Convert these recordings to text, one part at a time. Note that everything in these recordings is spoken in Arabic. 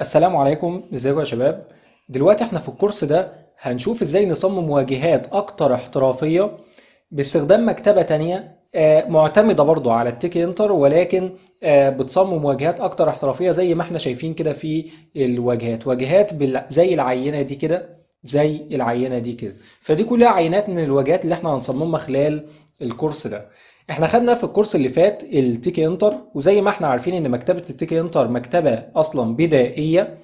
السلام عليكم ازيكم يا شباب دلوقتي احنا في الكورس ده هنشوف ازاي نصمم واجهات اكتر احترافية باستخدام مكتبة تانية آه، معتمدة برضو على التيك انتر ولكن آه، بتصمم واجهات اكتر احترافية زي ما احنا شايفين كده في الواجهات واجهات زي العينة دي كده زي العينه دي كده فدي كلها عينات من الواجهات اللي احنا هنصممها خلال الكورس ده احنا خدنا في الكورس اللي فات التيك انتر وزي ما احنا عارفين ان مكتبه التيك انتر مكتبه اصلا بدائيه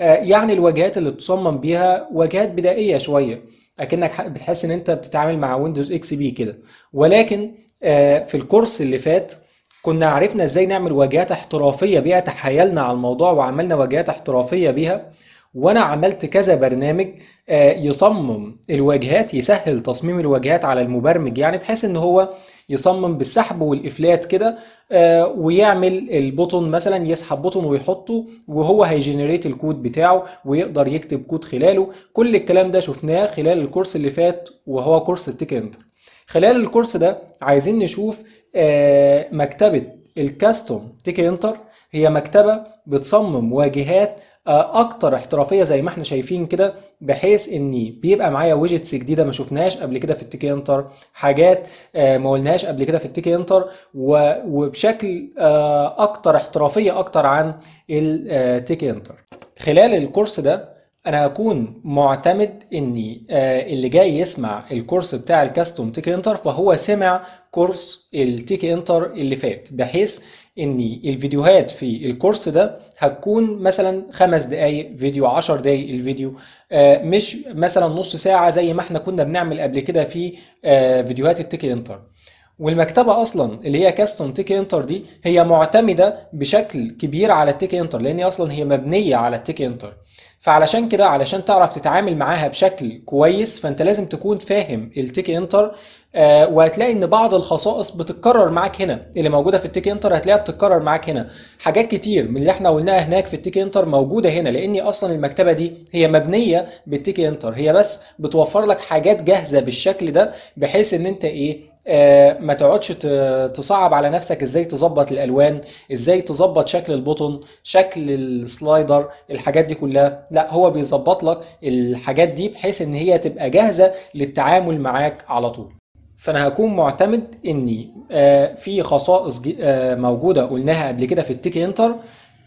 آه، يعني الواجهات اللي بتصمم بيها واجهات بدائيه شويه اكنك بتحس ان انت بتتعامل مع ويندوز اكس بي كده ولكن آه، في الكورس اللي فات كنا عرفنا ازاي نعمل واجهات احترافيه بيها تحايلنا على الموضوع وعملنا واجهات احترافيه بيها وانا عملت كذا برنامج آه، يصمم الواجهات يسهل تصميم الواجهات على المبرمج يعني بحيث ان هو يصمم بالسحب والافلات كده آه، ويعمل البطن مثلا يسحب بطن ويحطه وهو هيجنريت الكود بتاعه ويقدر يكتب كود خلاله كل الكلام ده شفناه خلال الكورس اللي فات وهو كورس التيك انتر خلال الكورس ده عايزين نشوف آه، مكتبه الكاستوم تيك انتر هي مكتبة بتصمم واجهات آه، اكتر احترافيه زي ما احنا شايفين كده بحيث ان بيبقى معايا ويجتس جديده ما شفناهاش قبل كده في التيكي انتر حاجات آه، ما قلناهاش قبل كده في التيكي انتر وبشكل آه، اكتر احترافيه اكتر عن التيكي انتر خلال الكورس ده انا هكون معتمد اني آه، اللي جاي يسمع الكورس بتاع الكاستوم تيك انتر فهو سمع كورس التيك انتر اللي فات بحيث ان الفيديوهات في الكورس ده هتكون مثلا خمس دقايق فيديو عشر دقايق الفيديو آه، مش مثلا نص ساعة زي ما احنا كنا بنعمل قبل كده في آه، فيديوهات التيك انتر والمكتبة أصلا اللي هي كاستوم تيك انتر دي هي معتمدة بشكل كبير على التيك انتر لأن أصلا هي مبنية على التيك انتر فعلشان كده علشان تعرف تتعامل معاها بشكل كويس فانت لازم تكون فاهم التيك انتر آه وهتلاقي ان بعض الخصائص بتتكرر معاك هنا اللي موجوده في التيك انتر هتلاقيها بتتكرر معاك هنا حاجات كتير من اللي احنا قلناها هناك في التيك انتر موجوده هنا لان اصلا المكتبه دي هي مبنيه بالتيك انتر هي بس بتوفر لك حاجات جاهزه بالشكل ده بحيث ان انت ايه آه، ما تقعدش تصعب على نفسك ازاي تظبط الالوان ازاي تظبط شكل البطن شكل السلايدر الحاجات دي كلها لا هو بيظبط لك الحاجات دي بحيث ان هي تبقى جاهزه للتعامل معاك على طول فانا هكون معتمد اني آه، في خصائص آه، موجوده قلناها قبل كده في التيك انتر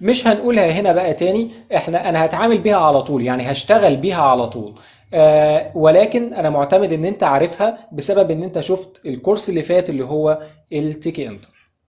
مش هنقولها هنا بقى تاني احنا انا هتعامل بيها على طول يعني هشتغل بيها على طول آه، ولكن انا معتمد ان انت عارفها بسبب ان انت شفت الكورس اللي فات اللي هو التيكي انتر